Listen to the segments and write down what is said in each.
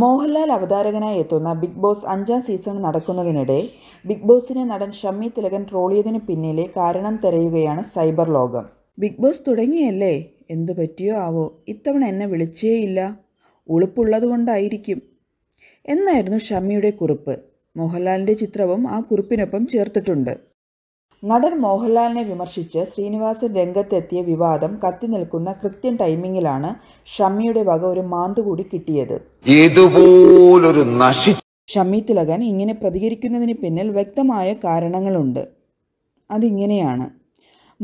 മോഹൻലാൽ അവതാരകനായി എത്തുന്ന Bigg Boss അഞ്ചാം സീസൺ നടക്കുന്നതിനിടെ ബിഗ് ബോസിനെ നടൻ ഷമ്മി തിലകൻ ട്രോളിയതിന് പിന്നിലെ കാരണം തിരയുകയാണ് സൈബർ ലോകം ബിഗ് ബോസ് തുടങ്ങിയല്ലേ എന്തു പറ്റിയോ ആവോ ഇത്തവണ എന്നെ വിളിച്ചേയില്ല ഉളുപ്പുള്ളതുകൊണ്ടായിരിക്കും എന്നായിരുന്നു ഷമ്മിയുടെ കുറിപ്പ് മോഹൻലാലിൻ്റെ ചിത്രവും ആ കുറിപ്പിനൊപ്പം ചേർത്തിട്ടുണ്ട് നടൻ മോഹൻലാലിനെ വിമർശിച്ച് ശ്രീനിവാസൻ രംഗത്തെത്തിയ വിവാദം കത്തി നിൽക്കുന്ന കൃത്യം ടൈമിങ്ങിലാണ് ഷമ്മിയുടെ വക ഒരു മാന്തുകൂടി കിട്ടിയത് ഇതുപോലൊരു ഷമ്മി തിലകൻ ഇങ്ങനെ പ്രതികരിക്കുന്നതിന് പിന്നിൽ വ്യക്തമായ കാരണങ്ങളുണ്ട് അതിങ്ങനെയാണ്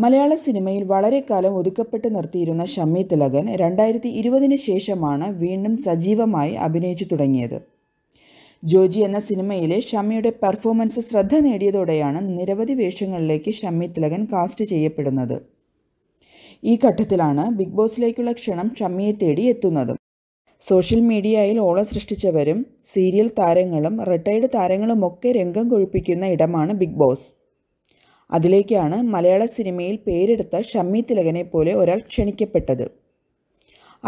മലയാള സിനിമയിൽ വളരെ കാലം ഒതുക്കപ്പെട്ട് നിർത്തിയിരുന്ന ഷമ്മി തിലകൻ രണ്ടായിരത്തി ഇരുപതിന് ശേഷമാണ് വീണ്ടും സജീവമായി അഭിനയിച്ചു തുടങ്ങിയത് ജോജി എന്ന സിനിമയിലെ ഷമ്മിയുടെ പെർഫോമൻസ് ശ്രദ്ധ നേടിയതോടെയാണ് നിരവധി വേഷങ്ങളിലേക്ക് ഷമ്മി തിലകൻ കാസ്റ്റ് ചെയ്യപ്പെടുന്നത് ഈ ഘട്ടത്തിലാണ് ബിഗ് ബോസിലേക്കുള്ള ക്ഷണം ഷമ്മിയെ തേടി എത്തുന്നതും സോഷ്യൽ മീഡിയയിൽ ഓള സൃഷ്ടിച്ചവരും സീരിയൽ താരങ്ങളും റിട്ടയർഡ് താരങ്ങളുമൊക്കെ രംഗം കൊഴുപ്പിക്കുന്ന ഇടമാണ് ബിഗ് ബോസ് അതിലേക്കാണ് മലയാള സിനിമയിൽ പേരെടുത്ത ഷമ്മി തിലകനെ പോലെ ഒരാൾ ക്ഷണിക്കപ്പെട്ടത്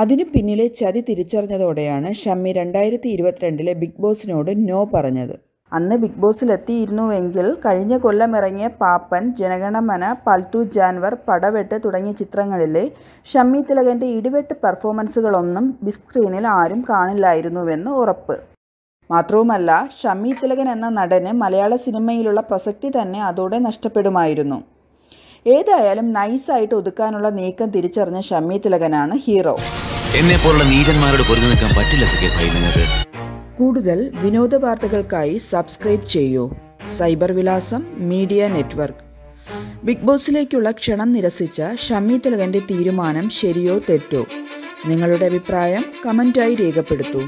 അതിനു പിന്നിലെ ചതി തിരിച്ചറിഞ്ഞതോടെയാണ് ഷമ്മി രണ്ടായിരത്തി ഇരുപത്തിരണ്ടിലെ ബിഗ് ബോസിനോട് നോ പറഞ്ഞത് അന്ന് ബിഗ് ബോസിലെത്തിയിരുന്നുവെങ്കിൽ കഴിഞ്ഞ കൊല്ലം ഇറങ്ങിയ പാപ്പൻ ജനഗണമന പൽത്തു ജാൻവർ പടവെട്ട് തുടങ്ങിയ ചിത്രങ്ങളിലെ ഷമ്മി തിലകൻ്റെ ഇടിവെട്ട് പെർഫോമൻസുകളൊന്നും ബിഗ് സ്ക്രീനിൽ ആരും കാണില്ലായിരുന്നുവെന്ന് ഉറപ്പ് മാത്രവുമല്ല ഷമ്മി തിലകൻ എന്ന നടന് മലയാള സിനിമയിലുള്ള പ്രസക്തി തന്നെ അതോടെ നഷ്ടപ്പെടുമായിരുന്നു ഏതായാലും നൈസായിട്ട് ഒതുക്കാനുള്ള നീക്കം തിരിച്ചറിഞ്ഞ ഷമ്മി തിലകനാണ് ഹീറോ എന്നെ പോലുള്ള നീചന്മാരോട് പൊരുതി നിൽക്കാൻ പറ്റില്ല സഖ്യ നിങ്ങൾക്ക് കൂടുതൽ വിനോദ വാർത്തകൾക്കായി സബ്സ്ക്രൈബ് ചെയ്യൂ സൈബർ വിലാസം മീഡിയ നെറ്റ്വർക്ക് ബിഗ് ബോസിലേക്കുള്ള ക്ഷണം നിരസിച്ച ഷമ്മി തിലകന്റെ തീരുമാനം ശരിയോ തെറ്റോ നിങ്ങളുടെ അഭിപ്രായം കമൻറ്റായി രേഖപ്പെടുത്തൂ